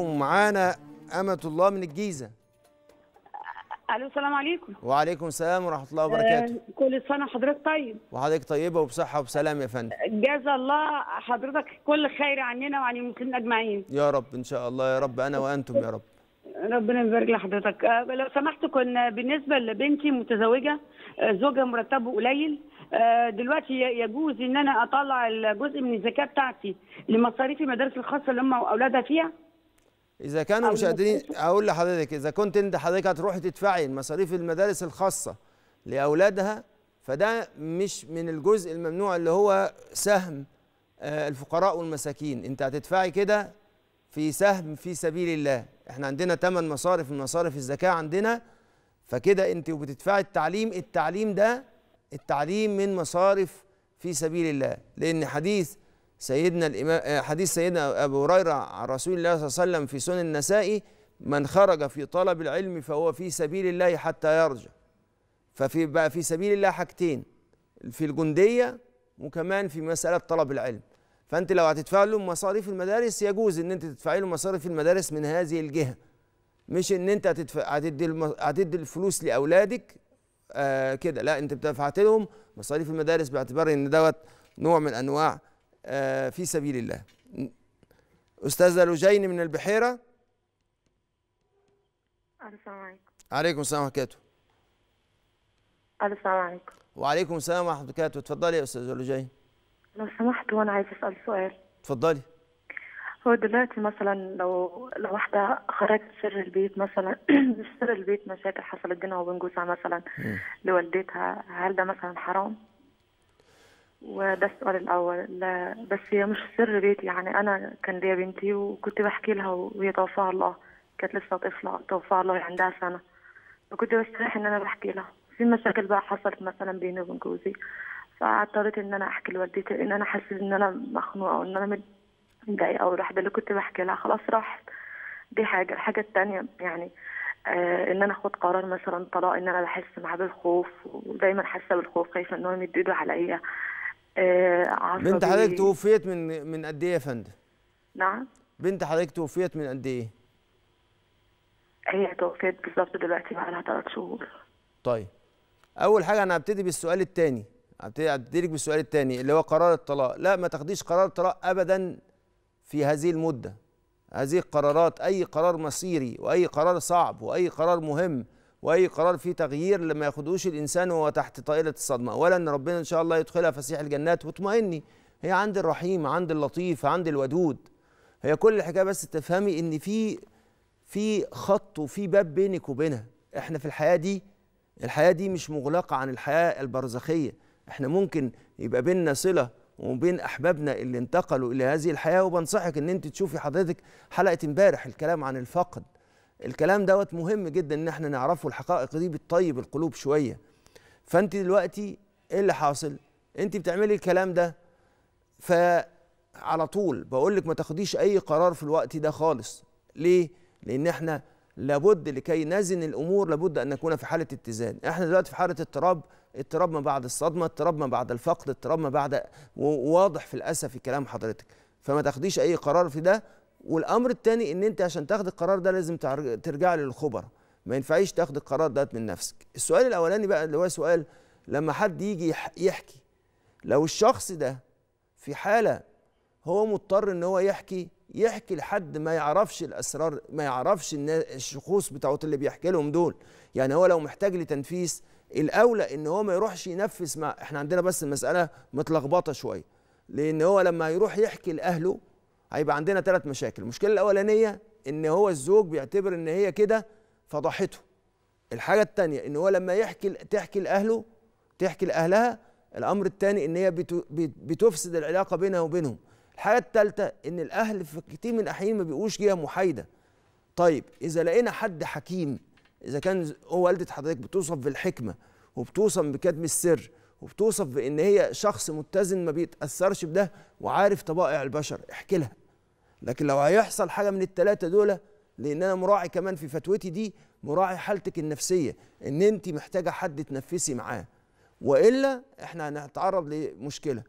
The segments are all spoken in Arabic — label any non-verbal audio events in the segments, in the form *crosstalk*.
ومعانا أمة الله من الجيزة ألو السلام عليكم وعليكم السلام ورحمة الله وبركاته آه كل سنة حضرتك طيب وحضرتك طيبة وبصحة وبسلام يا فندم جزا الله حضرتك كل خير عننا وعن المسلمين أجمعين يا رب إن شاء الله يا رب أنا وأنتم يا رب ربنا يبارك لحضرتك آه لو سمحت كنا بالنسبة لبنتي متزوجة آه، زوجها مرتبه قليل آه، دلوقتي يجوز إن أنا أطلع الجزء من الزكاة بتاعتي لمصاريف المدارس الخاصة اللي هم أولادها فيها اذا كانوا مش قادرين اقول لحضرتك اذا كنت انت حضرتك هتروحي تدفعي مصاريف المدارس الخاصه لاولادها فده مش من الجزء الممنوع اللي هو سهم آه، الفقراء والمساكين انت هتدفعي كده في سهم في سبيل الله احنا عندنا ثمان مصارف من مصارف الزكاه عندنا فكده انت وبتدفعي التعليم التعليم ده التعليم من مصارف في سبيل الله لان حديث سيدنا الإمام آه، حديث سيدنا أبو هريرة عن رسول الله صلى الله عليه وسلم في سنن النسائي من خرج في طلب العلم فهو في سبيل الله حتى يرجع ففي بقى في سبيل الله حاجتين في الجندية وكمان في مسألة طلب العلم فأنت لو هتدفع له مصاريف المدارس يجوز إن أنت تدفعي له مصاريف المدارس من هذه الجهة مش إن أنت هتدفع هتدي هتدي الفلوس لأولادك آه كده لا أنت دفعت لهم مصاريف المدارس باعتبار إن دوت نوع من أنواع آه، في سبيل الله أستاذة لجين من البحيرة السلام عليكم عليكم السلام ورحمة الله السلام عليكم وعليكم السلام ورحمة الله وبركاته اتفضلي يا أستاذة لجين لو سمحت وأنا عايزة أسأل سؤال اتفضلي هو دلوقتي مثلا لو لو واحدة خرجت سر البيت مثلا *clears throat* سر البيت مشاكل حصلت بينها وبين جوزها مثلا لوالدتها هل ده مثلا حرام؟ وده السؤال الاول لا بس هي مش سر بيتي يعني انا كان ليا بنتي وكنت بحكي لها وهي توفاها الله كانت لسه طفله توفاها الله عندها سنه فكنت بستريح ان انا بحكي لها في مشاكل بقى حصلت مثلا بيني وبين جوزي فاضطريت ان انا احكي لوالدتي ان انا حاسه ان انا مخنوقه وان انا متضايقه والواحده اللي كنت بحكي لها خلاص راحت دي حاجه الحاجه الثانيه يعني آه ان انا اخد قرار مثلا طلاق ان انا بحس معاه بالخوف ودايما حاسه بالخوف خايفه ان هو يمد ايده عليا آه، بنت حضرتك توفيت من من قد ايه يا فندم؟ نعم بنت حضرتك توفيت من قد ايه؟ هي توفيت بالظبط دلوقتي بقى لها ثلاث شهور طيب اول حاجه انا هبتدي بالسؤال الثاني هبتدي لك بالسؤال الثاني اللي هو قرار الطلاق لا ما تاخديش قرار طلاق ابدا في هذه المده هذه القرارات اي قرار مصيري واي قرار صعب واي قرار مهم واي قرار فيه تغيير لما ياخدوش الانسان وهو تحت طائله الصدمه اولا ربنا ان شاء الله يدخلها فسيح الجنات واطمئني هي عند الرحيم عند اللطيف عند الودود هي كل الحكايه بس تفهمي ان في في خط وفي باب بينك وبينها احنا في الحياه دي الحياه دي مش مغلقه عن الحياه البرزخيه احنا ممكن يبقى بيننا صله وبين احبابنا اللي انتقلوا الى هذه الحياه وبنصحك ان انت تشوفي حضرتك حلقه امبارح الكلام عن الفقد الكلام دوت مهم جدا ان احنا نعرفه الحقائق دي بتطيب القلوب شويه فانت دلوقتي ايه اللي حاصل انت بتعملي الكلام ده فعلى طول بقول لك ما تاخديش اي قرار في الوقت ده خالص ليه لان احنا لابد لكي نزن الامور لابد ان نكون في حاله اتزان احنا دلوقتي في حاله اضطراب اضطراب ما بعد الصدمه اضطراب ما بعد الفقد اضطراب ما بعد واضح في الاسف في كلام حضرتك فما تاخديش اي قرار في ده والامر الثاني ان انت عشان تاخد القرار ده لازم ترجع للخبراء ما ينفعيش تاخد القرار ده من نفسك السؤال الاولاني بقى اللي هو سؤال لما حد يجي يحكي لو الشخص ده في حاله هو مضطر ان هو يحكي يحكي لحد ما يعرفش الاسرار ما يعرفش الشخوص بتاعت اللي بيحكي لهم دول يعني هو لو محتاج لتنفيذ الاولى ان هو ما يروحش ينفذ مع احنا عندنا بس المساله متلخبطه شويه لان هو لما يروح يحكي لاهله هيبقى عندنا ثلاث مشاكل المشكله الاولانيه ان هو الزوج بيعتبر ان هي كده فضحته الحاجه الثانيه ان هو لما يحكي تحكي لاهله تحكي لاهلها الامر الثاني ان هي بتفسد العلاقه بينها وبينهم الحاجه الثالثه ان الاهل في كتير من الاحيان ما بيبقوش جهه محايده طيب اذا لقينا حد حكيم اذا كان هو والده حضرتك بتوصف بالحكمه وبتوصف بكتم السر وبتوصف بان هي شخص متزن ما بيتاثرش بده وعارف طبائع البشر احكي لها لكن لو هيحصل حاجه من الثلاثه دول لان انا مراعي كمان في فتوتي دي مراعي حالتك النفسيه ان انت محتاجه حد تنفسي معاه والا احنا هنتعرض لمشكله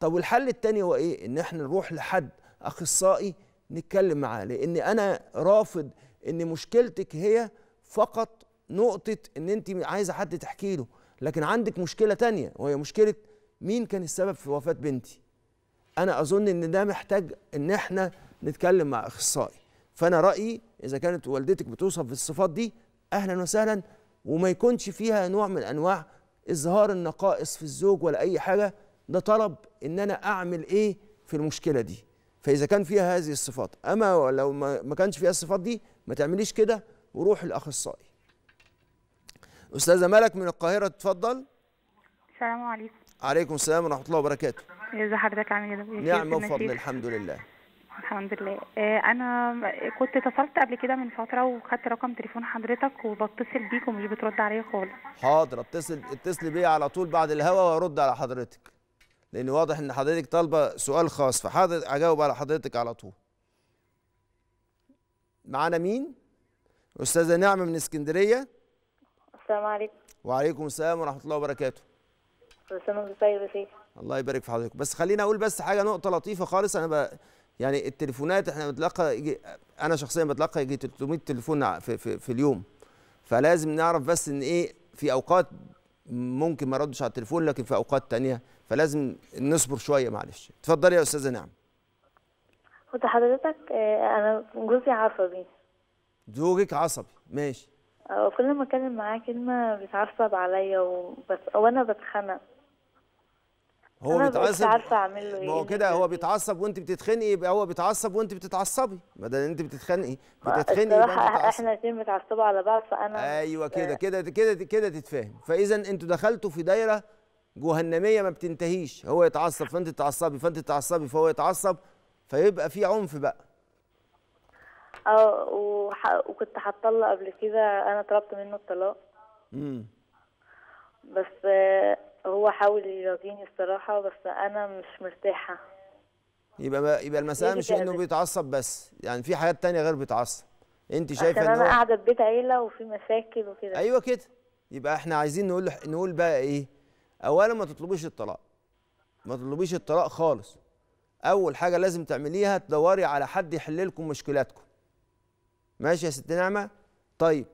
طب والحل التاني هو ايه ان احنا نروح لحد اخصائي نتكلم معاه لان انا رافض ان مشكلتك هي فقط نقطه ان انت عايزه حد تحكي له لكن عندك مشكله تانية وهي مشكله مين كان السبب في وفاه بنتي انا اظن ان ده محتاج ان احنا نتكلم مع اخصائي فانا رايي اذا كانت والدتك بتوصف بالصفات دي اهلا وسهلا وما يكونش فيها نوع من انواع اظهار النقائص في الزوج ولا اي حاجه ده طلب ان انا اعمل ايه في المشكله دي فاذا كان فيها هذه الصفات اما لو ما كانش فيها الصفات دي ما تعمليش كده وروح الاخصائي استاذه ملك من القاهره تفضل السلام عليكم عليكم السلام ورحمه الله وبركاته ازي حضرتك عامل ايه نعم وفضل الحمد لله الحمد لله آه، انا كنت اتصلت قبل كده من فتره وخدت رقم تليفون حضرتك وبتصل بيك ومش بترد عليا خالص حاضر اتصل اتصلي بيا على طول بعد الهوا وارد على حضرتك لان واضح ان حضرتك طالبه سؤال خاص فحاضر اجاوب على حضرتك على طول معانا مين استاذه نعمه من اسكندريه السلام عليكم وعليكم السلام ورحمه الله وبركاته كل سنه وانت طيب يا سيدي الله يبارك في حضرتك بس خليني اقول بس حاجه نقطه لطيفه خالص انا بقى يعني التليفونات احنا بنتلقى يجي... انا شخصيا بتلقى يجي 300 تليفون في, في, في اليوم فلازم نعرف بس ان ايه في اوقات ممكن ما ردش على التليفون لكن في اوقات تانية فلازم نصبر شويه معلش اتفضلي يا استاذه نعم كنت حضرتك آه، انا جوزي عصبي زوجك عصبي ماشي آه، كل ما اتكلم معاه كلمة بيتعصب عليا وبس وانا بتخنق هو أنا بيتعصب عارفه اعمل له ايه ما هو كده هو بيتعصب وانت بتتخنقي يبقى هو بيتعصب وانت بتتعصبي ما ده انت بتتخنقي بتتخنقي بصراحه احنا الاثنين بنتعصبوا على بعض فانا ايوه كده آه. كده كده كده تتفاهم فاذا انتوا دخلتوا في دايره جهنميه ما بتنتهيش هو يتعصب فانت تتعصبي فانت تتعصبي فهو يتعصب فيبقى في عنف بقى اه وكنت هتطلق قبل كده انا طلبت منه الطلاق امم بس هو حاول يراضيني الصراحه بس انا مش مرتاحه يبقى ما يبقى المساله مش انه بيتعصب بس يعني في حاجات تانية غير بيتعصب انت شايفه ان انا هو... قاعده في بيت عيله وفي مشاكل وكده ايوه كده يبقى احنا عايزين نقول نقول بقى ايه اولا ما تطلبيش الطلاق ما تطلبيش الطلاق خالص اول حاجه لازم تعمليها تدوري على حد يحل لكم مشكلاتكم ماشي يا ست نعمه طيب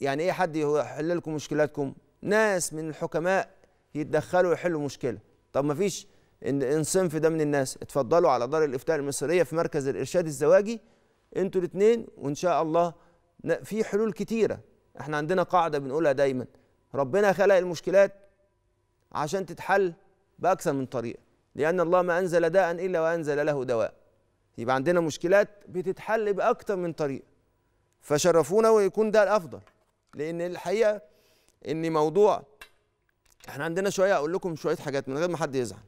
يعني ايه حد يحل لكم مشكلاتكم ناس من الحكماء يتدخلوا يحلوا مشكله طب ما فيش انصنف ده من الناس اتفضلوا على دار الافتاء المصريه في مركز الارشاد الزواجي انتوا الاثنين وان شاء الله في حلول كتيره احنا عندنا قاعده بنقولها دايما ربنا خلق المشكلات عشان تتحل باكثر من طريقه لان الله ما انزل داء الا وانزل له دواء يبقى عندنا مشكلات بتتحل باكثر من طريقه فشرفونا ويكون ده الافضل لان الحقيقه ان موضوع احنا عندنا شويه اقول لكم شويه حاجات من غير ما حد يزعل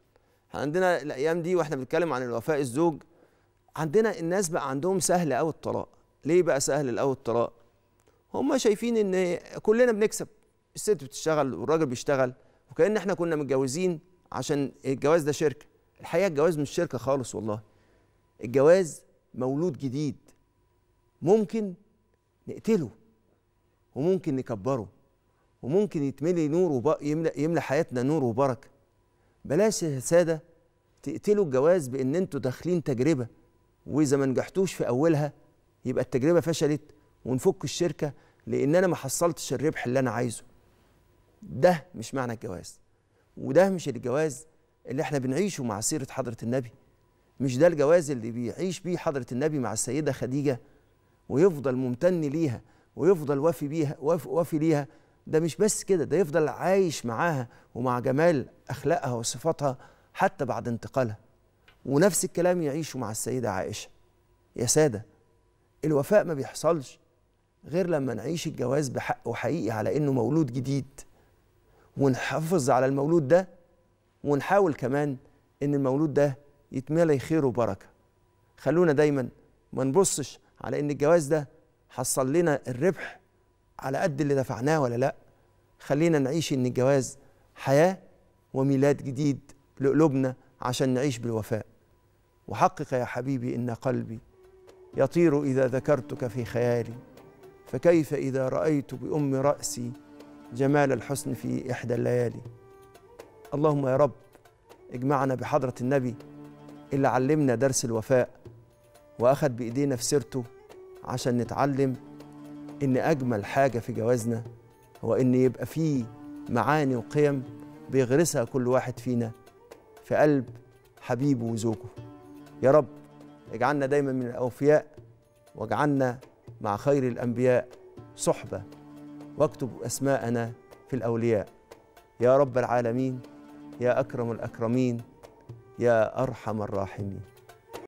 احنا عندنا الايام دي واحنا بنتكلم عن الوفاء الزوج عندنا الناس بقى عندهم سهل قوي الطلاق ليه بقى سهل قوي الطلاق هم شايفين ان كلنا بنكسب الست بتشتغل والراجل بيشتغل وكأن احنا كنا متجوزين عشان الجواز ده شركه الحقيقه الجواز مش شركه خالص والله الجواز مولود جديد ممكن نقتله وممكن نكبره وممكن يتملي نور يملى يملى حياتنا نور وبركه بلاش يا ساده تقتلوا الجواز بان انتوا داخلين تجربه واذا ما نجحتوش في اولها يبقى التجربه فشلت ونفك الشركه لان انا ما حصلتش الربح اللي انا عايزه ده مش معنى الجواز وده مش الجواز اللي احنا بنعيشه مع سيره حضره النبي مش ده الجواز اللي بيعيش بيه حضره النبي مع السيده خديجه ويفضل ممتن ليها ويفضل وافي بيها وافي, ليها ده مش بس كده ده يفضل عايش معاها ومع جمال اخلاقها وصفاتها حتى بعد انتقالها ونفس الكلام يعيشه مع السيده عائشه يا ساده الوفاء ما بيحصلش غير لما نعيش الجواز بحق وحقيقي على انه مولود جديد ونحافظ على المولود ده ونحاول كمان ان المولود ده يتملي خير وبركه خلونا دايما ما نبصش على ان الجواز ده حصل لنا الربح على قد اللي دفعناه ولا لا خلينا نعيش ان الجواز حياه وميلاد جديد لقلوبنا عشان نعيش بالوفاء وحقق يا حبيبي ان قلبي يطير اذا ذكرتك في خيالي فكيف اذا رايت بام راسي جمال الحسن في احدى الليالي اللهم يا رب اجمعنا بحضره النبي اللي علمنا درس الوفاء وأخد بإيدينا في سيرته عشان نتعلم إن أجمل حاجة في جوازنا هو إن يبقى فيه معاني وقيم بيغرسها كل واحد فينا في قلب حبيبه وزوجه يا رب اجعلنا دايما من الأوفياء واجعلنا مع خير الأنبياء صحبة واكتب أسماءنا في الأولياء يا رب العالمين يا أكرم الأكرمين يا أرحم الراحمين